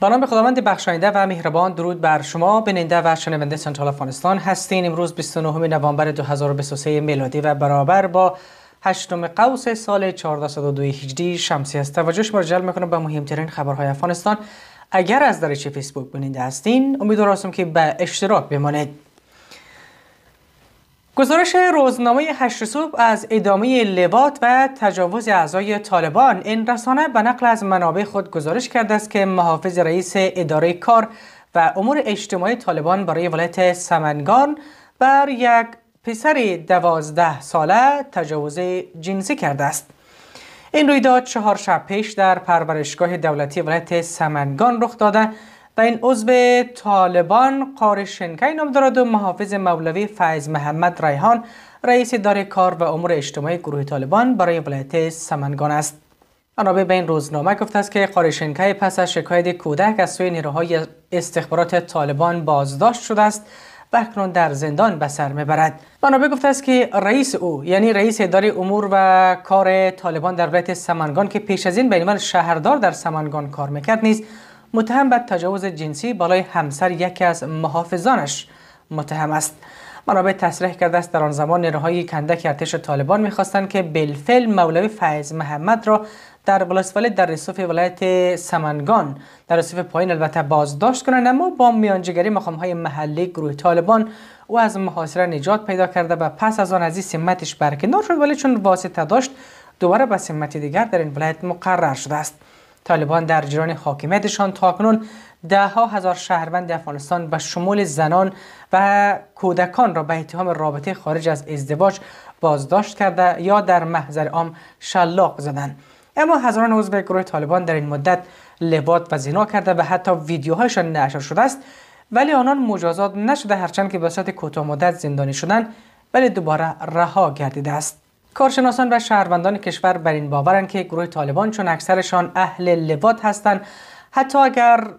با نام خداوند بخشاینده و مهربان درود بر شما بیننده و شنونده سنترال افغانستان هستین امروز 29 نوامبر 2023 میلادی و برابر با هشتم قوس سال 1402 هجری شمسی است توجه شما جلب میکنم به مهمترین خبرهای افغانستان اگر از دریچه فیسبوک بیننده هستین امیدوار هستم که به اشتراک بمانید گزارش روزنامه هشت صبح از ادامه لبات و تجاوز اعضای طالبان این رسانه به نقل از منابع خود گزارش کرده است که محافظ رئیس اداره کار و امور اجتماعی طالبان برای ولایت سمنگان بر یک پسر دوازده ساله تجاوز جنسی کرده است. این رویداد چهار شب پیش در پرورشگاه دولتی ولایت سمنگان رخ داده در این عضو طالبان قار شنکی نام دارد و محافظ مولوی فیض محمد ریحان رئیس اداره کار و امور اجتماعی گروه طالبان برای ولایت سمنگان است منابع به این روزنامه گفته است که قارشنکه پس از شکایت کودک از سوی نیروهای استخبارات طالبان بازداشت شده است و اکنون در زندان به سر میبرد منابع گفته است که رئیس او یعنی رئیس اداره امور و کار طالبان در ولایت سمنگان که پیش از این به عنوان شهردار در سمنگان کار میکرد نیز متهم به تجاوز جنسی بالای همسر یکی از محافظانش متهم است منابع تصریح کرده است در آن زمان نیروهای کندک ارتش طالبان میخواستند که بلفل مولوی فیض محمد را در ولسوالی در رسوف ولایت سمنگان در رسوف پایین البته بازداشت کنند اما با میانجیگری های محلی گروه طالبان او از محاصره نجات پیدا کرده و پس از آن از این سمتش برکنار شد ولی چون واسطه داشت دوباره به سمت دیگر در این ولایت مقرر شده است طالبان در جریان حاکمیتشان تاکنون ها هزار شهروند افغانستان به شمول زنان و کودکان را به اتهام رابطه خارج از ازدواج بازداشت کرده یا در محضر عام شلاق زدند اما هزاران عضو گروه طالبان در این مدت لباد و زنا کرده و حتی ویدیوهایشان نشر شده است ولی آنان مجازات نشده هرچند که به صورت کوتاه مدت زندانی شدند ولی دوباره رها گردیده است کارشناسان و شهروندان کشور بر این باورند که گروه طالبان چون اکثرشان اهل لوات هستند حتی اگر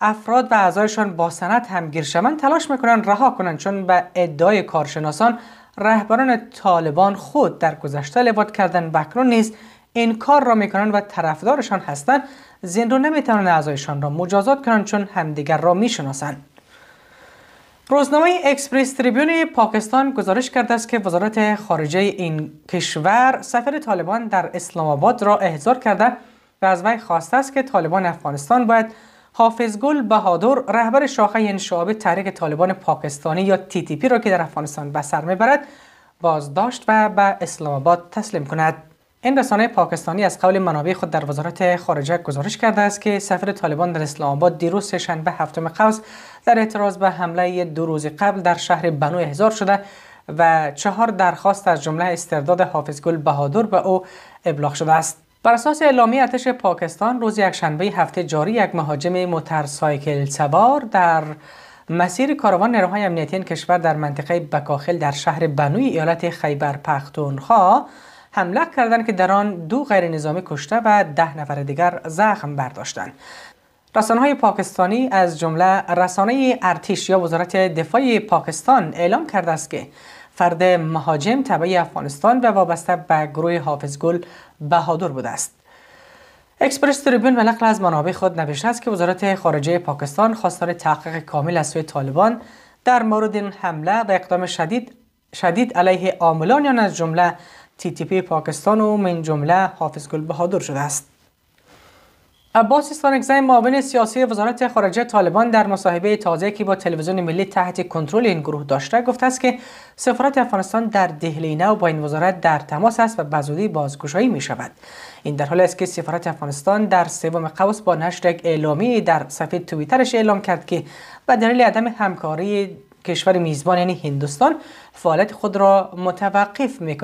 افراد و اعضایشان با سند همگیر شوند تلاش میکنند رها کنند چون به ادعای کارشناسان رهبران طالبان خود در گذشته لوات کردن بکنون نیست نیز این کار را میکنند و طرفدارشان هستند زندو رو نمیتوانند اعضایشان را مجازات کنند چون همدیگر را میشناسند روزنامه اکسپرس تریبیون پاکستان گزارش کرده است که وزارت خارجه این کشور سفر طالبان در اسلام آباد را احضار کرده و از وی خواسته است که طالبان افغانستان باید حافظ گل بهادر رهبر شاخه انشعاب تحریک طالبان پاکستانی یا پی را که در افغانستان به سر میبرد بازداشت و به اسلام آباد تسلیم کند این رسانه پاکستانی از قول منابع خود در وزارت خارجه گزارش کرده است که سفر طالبان در اسلام آباد دیروز شنبه هفتم قوس در اعتراض به حمله دو روز قبل در شهر بنو احضار شده و چهار درخواست از جمله استرداد حافظ گل بهادر به او ابلاغ شده است بر اساس اعلامیه ارتش پاکستان روز یکشنبه هفته جاری یک مهاجم موترسایکل سوار در مسیر کاروان نیروهای امنیتی کشور در منطقه بکاخل در شهر بنوی ایالت خیبر پختونخوا حمله کردند که در آن دو غیر نظامی کشته و ده نفر دیگر زخم برداشتند رسانه های پاکستانی از جمله رسانه ارتش یا وزارت دفاع پاکستان اعلام کرده است که فرد مهاجم طبعی افغانستان و وابسته به گروه حافظگل بهادر بوده است اکسپرس تریبون به از منابع خود نوشته است که وزارت خارجه پاکستان خواستار تحقیق کامل از سوی طالبان در مورد این حمله و اقدام شدید شدید علیه عاملان از جمله پی پاکستان و من جمله حافظ گل بهادر شده است. عباس استانکزای معاون سیاسی وزارت خارجه طالبان در مصاحبه تازه که با تلویزیون ملی تحت کنترل این گروه داشته گفته است که سفارت افغانستان در دهلی نو با این وزارت در تماس است و بزودی بازگشایی می شود این در حالی است که سفارت افغانستان در سوم قوس با نشر یک اعلامی در صفحه توییترش اعلام کرد که به دلیل عدم همکاری کشور میزبان یعنی هندوستان فعالیت خود را متوقف می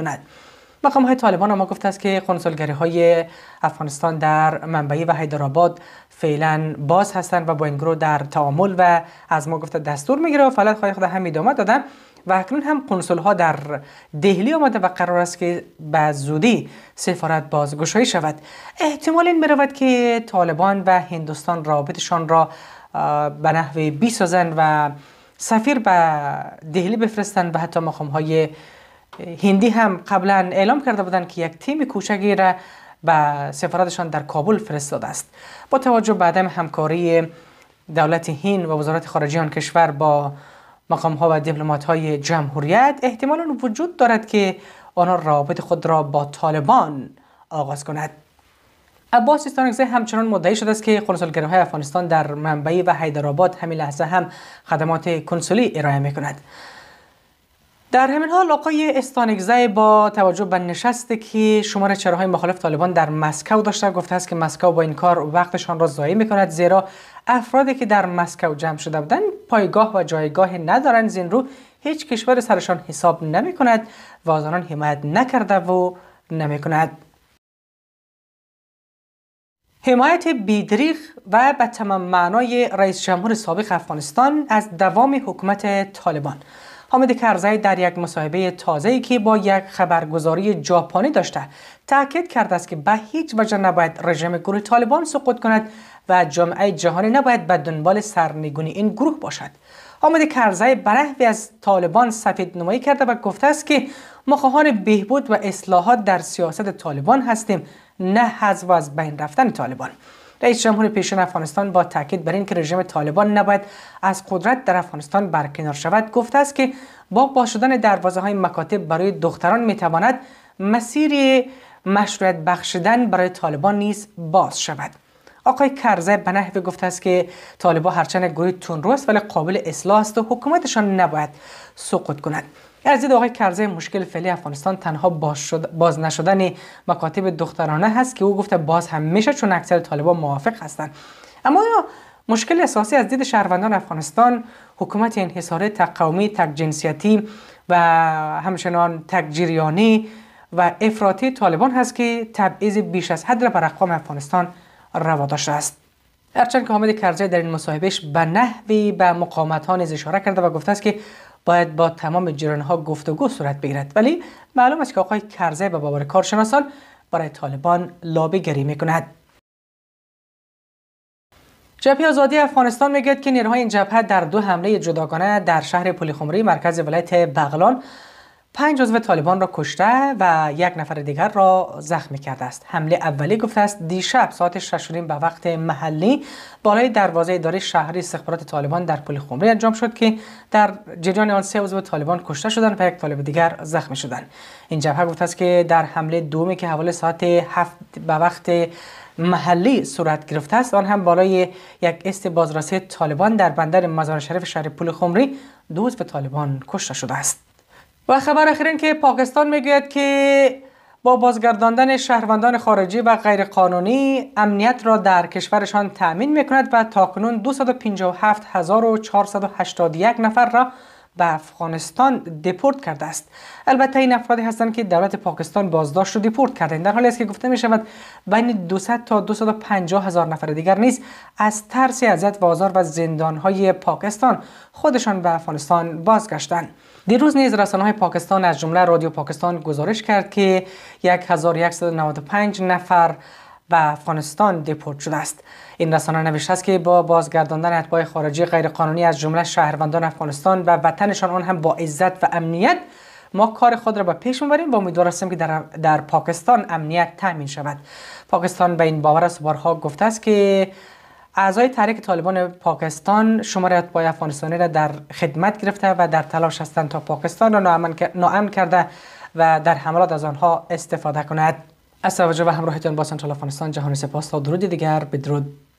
مقام های طالبان اما گفته است که کنسولگری های افغانستان در منبعی و حیدرآباد فعلا باز هستند و با این گروه در تعامل و از ما گفته دستور میگیره و فعلت خواهی خود هم ادامه دادن و اکنون هم کنسول ها در دهلی آمده و قرار است که به زودی سفارت بازگشایی شود احتمال این میرود که طالبان و هندوستان رابطشان را به نحوه بی سازند و سفیر به دهلی بفرستند و حتی مقام های هندی هم قبلا اعلام کرده بودند که یک تیم کوچکی را به سفارتشان در کابل فرستاده است با توجه به عدم همکاری دولت هند و وزارت خارجه آن کشور با مقام ها و دیپلمات های جمهوریت احتمالا وجود دارد که آنها رابط خود را با طالبان آغاز کند عباس استانکزه همچنان مدعی شده است که کنسولگری های افغانستان در منبعی و حیدرآباد همین لحظه هم خدمات کنسولی ارائه می کند در همین حال آقای استانگزه با توجه به نشست که شماره چراهای مخالف طالبان در مسکو داشته گفته است که مسکو با این کار وقتشان را ضایع میکند زیرا افرادی که در مسکو جمع شده بودند پایگاه و جایگاه ندارند زین رو هیچ کشور سرشان حساب نمی و از آنان حمایت نکرده و نمی حمایت بیدریغ و به تمام معنای رئیس جمهور سابق افغانستان از دوام حکومت طالبان حامد کرزی در یک مصاحبه تازه که با یک خبرگزاری ژاپنی داشته تاکید کرده است که به هیچ وجه نباید رژیم گروه طالبان سقوط کند و جامعه جهانی نباید به دنبال سرنگونی این گروه باشد حامد کرزی برهوی از طالبان سفید نمایی کرده و گفته است که ما خواهان بهبود و اصلاحات در سیاست طالبان هستیم نه حذف از بین رفتن طالبان رئیس جمهور پیشین افغانستان با تاکید بر اینکه رژیم طالبان نباید از قدرت در افغانستان برکنار شود گفته است که با باز شدن دروازه های مکاتب برای دختران میتواند مسیر مشروعیت بخشیدن برای طالبان نیز باز شود آقای کرزه به نحوه گفته است که طالبان هرچند گروه تون است ولی قابل اصلاح است و حکومتشان نباید سقوط کند دید آقای کرزی مشکل فعلی افغانستان تنها باز, شد باز نشدن مکاتب دخترانه هست که او گفته باز هم میشه چون اکثر طالبان موافق هستند اما مشکل اساسی از دید شهروندان افغانستان حکومت انحصاری تقومی تک جنسیتی و همچنان تکجیریانی و افراطی طالبان هست که تبعیض بیش از حد را بر اقوام افغانستان روا داشته است هرچند که حامد کرزی در این مصاحبهش به نحوی به مقاومت ها نیز اشاره کرده و گفته است که باید با تمام و گفتگو صورت بگیرد ولی معلوم است که آقای کرزی به باور کارشناسان برای طالبان لابه گری می کند. جبهه آزادی افغانستان میگوید که نیروهای این جبهه در دو حمله جداگانه در شهر پلی مرکز ولایت بغلان پنج عضو طالبان را کشته و یک نفر دیگر را زخمی کرده است حمله اولی گفته است دیشب ساعت ششونیم به وقت محلی بالای دروازه اداره شهری استخبارات طالبان در پل خمری انجام شد که در جریان آن سه عضو طالبان کشته شدند و یک طالب دیگر زخمی شدند این جبهه گفته است که در حمله دومی که حوالی ساعت هفت به وقت محلی صورت گرفته است آن هم بالای یک است بازرسی طالبان در بندر مزار شریف شهر پل خمری دو عضو طالبان کشته شده است و خبر اخیرین که پاکستان میگوید که با بازگرداندن شهروندان خارجی و غیرقانونی امنیت را در کشورشان تأمین میکند و تاکنون 257481 نفر را به افغانستان دپورت کرده است البته این افرادی هستند که دولت پاکستان بازداشت و دپورت کرده در حالی است که گفته میشود بین 200 تا 250 هزار نفر دیگر نیز از ترس ازت و و زندان های پاکستان خودشان به افغانستان بازگشتند دیروز نیز های پاکستان از جمله رادیو پاکستان گزارش کرد که 1195 نفر به افغانستان دپورت شده است این رسانه نوشته است که با بازگرداندن اتباع خارجی غیرقانونی از جمله شهروندان افغانستان و وطنشان آن هم با عزت و امنیت ما کار خود را به پیش میبریم و امیدوار هستیم که در, در پاکستان امنیت تامین شود پاکستان به این باور است بارها گفته است که اعضای تحریک طالبان پاکستان شماره با افغانستانی را در خدمت گرفته و در تلاش هستند تا پاکستان را ناامن کرده و در حملات از آنها استفاده کند از توجه و همراهیتان با سنترال افغانستان جهان سپاس تا درود دیگر بدرود